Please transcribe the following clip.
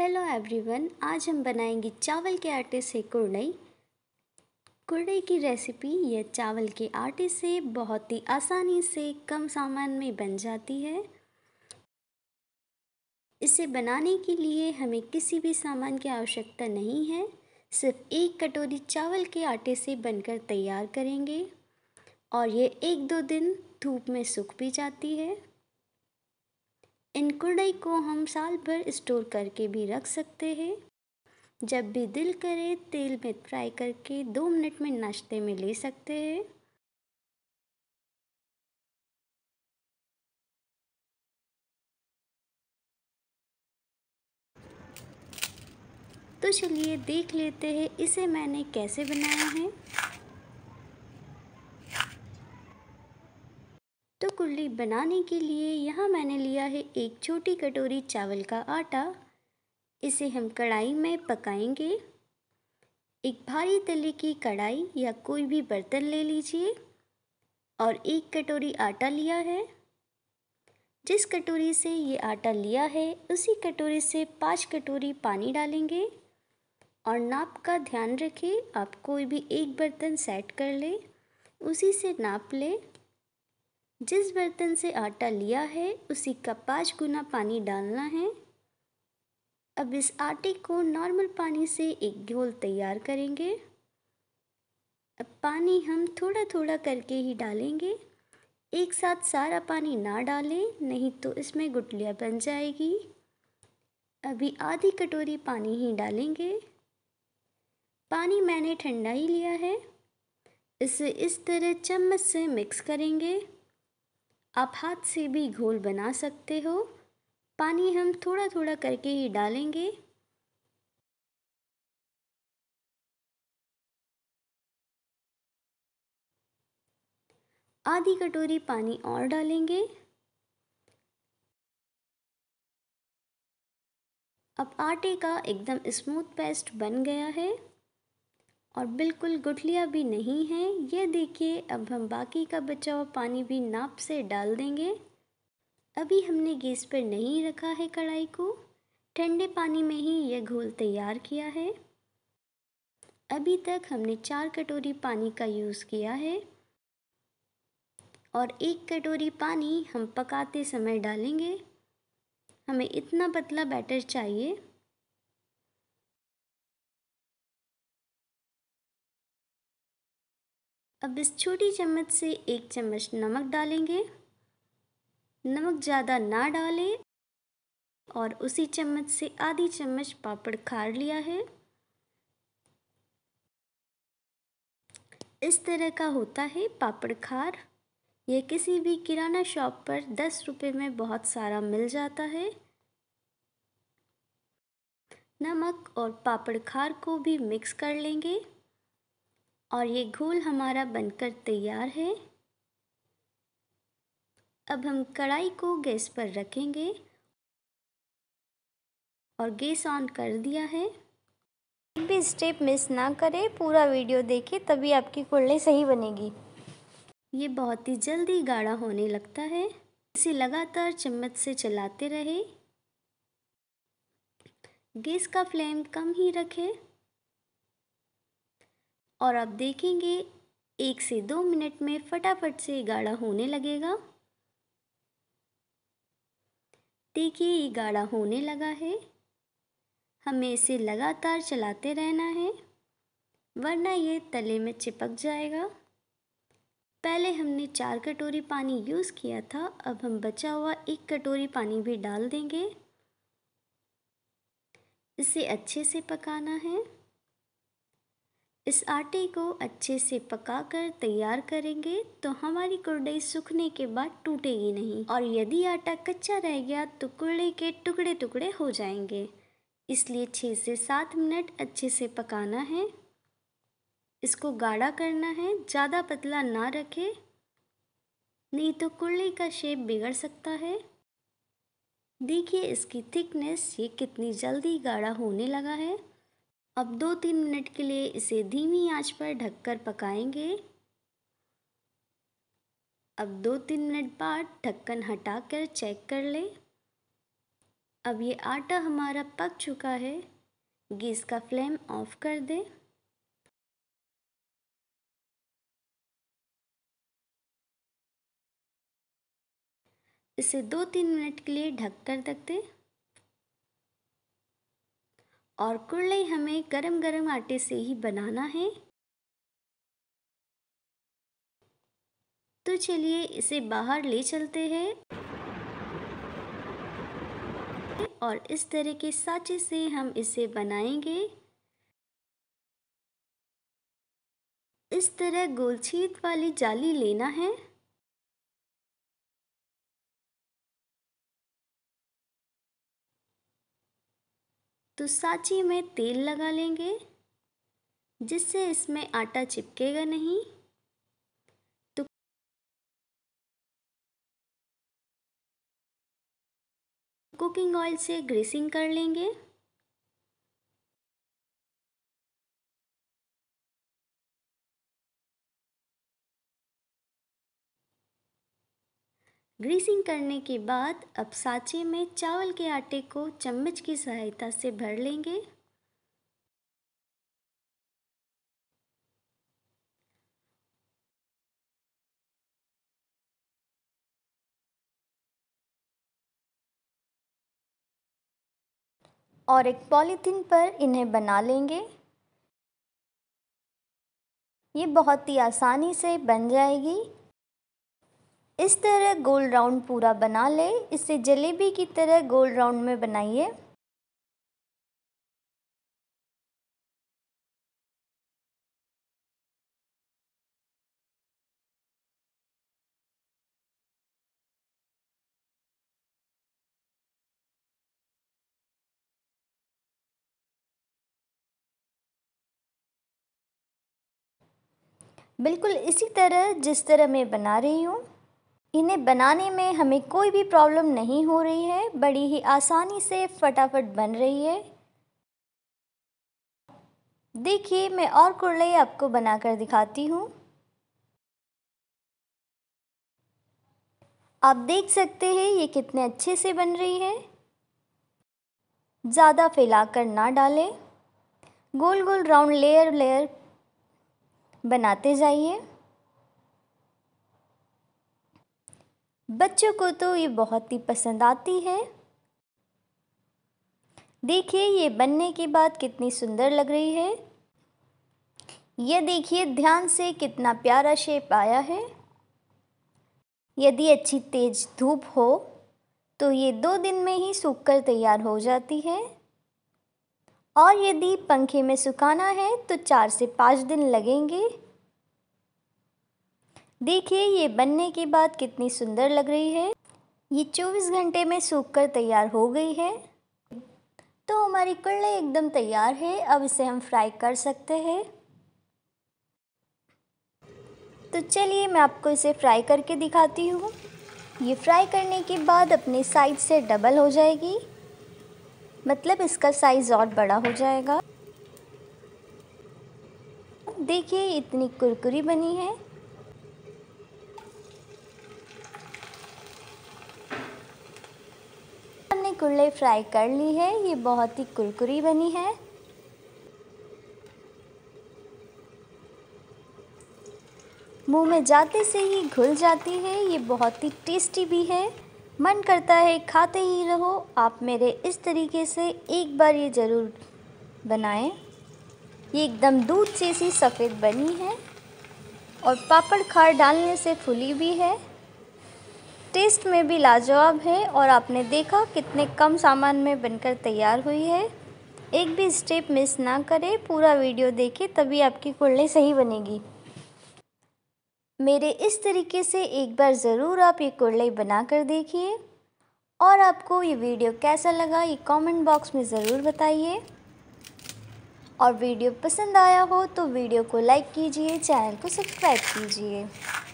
hello everyone आज हम बनाएंगे चावल के आटे से कुड़ई कुड़ई की रेसिपी यह चावल के आटे से बहुत ही आसानी से कम सामान में बन जाती है इसे बनाने के लिए हमें किसी भी सामान की आवश्यकता नहीं है सिर्फ एक कटोरी चावल के आटे से बनकर तैयार करेंगे और ये एक दो दिन धूप में सूख भी जाती है इन कुड़ई को हम साल भर स्टोर करके भी रख सकते हैं जब भी दिल करे तेल में फ्राई करके दो मिनट में नाश्ते में ले सकते हैं तो चलिए देख लेते हैं इसे मैंने कैसे बनाया है तो कुल्ली बनाने के लिए यहाँ मैंने लिया है एक छोटी कटोरी चावल का आटा इसे हम कढ़ाई में पकाएंगे एक भारी तले की कढ़ाई या कोई भी बर्तन ले लीजिए और एक कटोरी आटा लिया है जिस कटोरी से ये आटा लिया है उसी कटोरी से पाँच कटोरी पानी डालेंगे और नाप का ध्यान रखें आप कोई भी एक बर्तन सेट कर ले उसी से नाप लें जिस बर्तन से आटा लिया है उसी का पाँच गुना पानी डालना है अब इस आटे को नॉर्मल पानी से एक घोल तैयार करेंगे अब पानी हम थोड़ा थोड़ा करके ही डालेंगे एक साथ सारा पानी ना डालें नहीं तो इसमें गुटलियाँ बन जाएगी अभी आधी कटोरी पानी ही डालेंगे पानी मैंने ठंडा ही लिया है इसे इस तरह चम्मच से मिक्स करेंगे आप हाथ से भी घोल बना सकते हो पानी हम थोड़ा थोड़ा करके ही डालेंगे आधी कटोरी पानी और डालेंगे अब आटे का एकदम स्मूथ पेस्ट बन गया है और बिल्कुल गुठलियाँ भी नहीं हैं ये देखिए अब हम बाकी का बचा हुआ पानी भी नाप से डाल देंगे अभी हमने गैस पर नहीं रखा है कढ़ाई को ठंडे पानी में ही यह घोल तैयार किया है अभी तक हमने चार कटोरी पानी का यूज़ किया है और एक कटोरी पानी हम पकाते समय डालेंगे हमें इतना पतला बैटर चाहिए अब इस छोटी चम्मच से एक चम्मच नमक डालेंगे नमक ज़्यादा ना डालें और उसी चम्मच से आधी चम्मच पापड़ खार लिया है इस तरह का होता है पापड़ खार ये किसी भी किराना शॉप पर दस रुपये में बहुत सारा मिल जाता है नमक और पापड़ खार को भी मिक्स कर लेंगे और ये घोल हमारा बनकर तैयार है अब हम कढ़ाई को गैस पर रखेंगे और गैस ऑन कर दिया है एक भी स्टेप मिस ना करें पूरा वीडियो देखें तभी आपकी कुल्ले सही बनेगी ये बहुत ही जल्दी गाढ़ा होने लगता है इसे लगातार चम्मच से चलाते रहे गैस का फ्लेम कम ही रखें और आप देखेंगे एक से दो मिनट में फटाफट से गाढ़ा होने लगेगा देखिए ये गाढ़ा होने लगा है हमें इसे लगातार चलाते रहना है वरना ये तले में चिपक जाएगा पहले हमने चार कटोरी पानी यूज़ किया था अब हम बचा हुआ एक कटोरी पानी भी डाल देंगे इसे अच्छे से पकाना है इस आटे को अच्छे से पकाकर तैयार करेंगे तो हमारी कुरडई सूखने के बाद टूटेगी नहीं और यदि आटा कच्चा रह गया तो कुरड़ई के टुकड़े टुकड़े हो जाएंगे इसलिए छः से सात मिनट अच्छे से पकाना है इसको गाढ़ा करना है ज़्यादा पतला ना रखें नहीं तो कुरड़ई का शेप बिगड़ सकता है देखिए इसकी थिकनेस ये कितनी जल्दी गाढ़ा होने लगा है अब दो तीन मिनट के लिए इसे धीमी आंच पर ढककर पकाएंगे अब दो तीन मिनट बाद ढक्कन हटाकर चेक कर लें अब ये आटा हमारा पक चुका है गैस का फ्लेम ऑफ कर दें इसे दो तीन मिनट के लिए ढककर रख दें और कुल्ले हमें गरम गरम आटे से ही बनाना है तो चलिए इसे बाहर ले चलते हैं और इस तरह के साँचे से हम इसे बनाएंगे इस तरह गोल छेद वाली जाली लेना है तो साची में तेल लगा लेंगे जिससे इसमें आटा चिपकेगा नहीं तो कुकिंग ऑयल से ग्रीसिंग कर लेंगे ग्रीसिंग करने के बाद अब साँचे में चावल के आटे को चम्मच की सहायता से भर लेंगे और एक पॉलीथीन पर इन्हें बना लेंगे ये बहुत ही आसानी से बन जाएगी इस तरह गोल राउंड पूरा बना लें इसे जलेबी की तरह गोल राउंड में बनाइए बिल्कुल इसी तरह जिस तरह मैं बना रही हूँ इन्हें बनाने में हमें कोई भी प्रॉब्लम नहीं हो रही है बड़ी ही आसानी से फटाफट बन रही है देखिए मैं और कुरलई आपको बनाकर दिखाती हूँ आप देख सकते हैं ये कितने अच्छे से बन रही है ज़्यादा फैलाकर ना डालें गोल गोल राउंड लेयर लेयर बनाते जाइए बच्चों को तो ये बहुत ही पसंद आती है देखिए ये बनने के बाद कितनी सुंदर लग रही है यह देखिए ध्यान से कितना प्यारा शेप आया है यदि अच्छी तेज धूप हो तो ये दो दिन में ही सूखकर तैयार हो जाती है और यदि पंखे में सुखाना है तो चार से पाँच दिन लगेंगे देखिए ये बनने के बाद कितनी सुंदर लग रही है ये 24 घंटे में सूख कर तैयार हो गई है तो हमारी कड़ले एकदम तैयार है अब इसे हम फ्राई कर सकते हैं तो चलिए मैं आपको इसे फ्राई करके दिखाती हूँ ये फ्राई करने के बाद अपने साइज से डबल हो जाएगी मतलब इसका साइज़ और बड़ा हो जाएगा देखिए इतनी कुरकुरी बनी है फ्राई कर ली है ये बहुत ही कुरकुरी बनी है मुंह में जाते से ही घुल जाती है ये बहुत ही टेस्टी भी है मन करता है खाते ही रहो आप मेरे इस तरीके से एक बार ये ज़रूर बनाएं ये एकदम दूध जैसी सफ़ेद बनी है और पापड़ खार डालने से फूली भी है टेस्ट में भी लाजवाब है और आपने देखा कितने कम सामान में बनकर तैयार हुई है एक भी स्टेप मिस ना करें पूरा वीडियो देखें तभी आपकी कुल्ले सही बनेगी मेरे इस तरीके से एक बार ज़रूर आप ये कुल्ले बना कर देखिए और आपको ये वीडियो कैसा लगा ये कमेंट बॉक्स में ज़रूर बताइए और वीडियो पसंद आया हो तो वीडियो को लाइक कीजिए चैनल को सब्सक्राइब कीजिए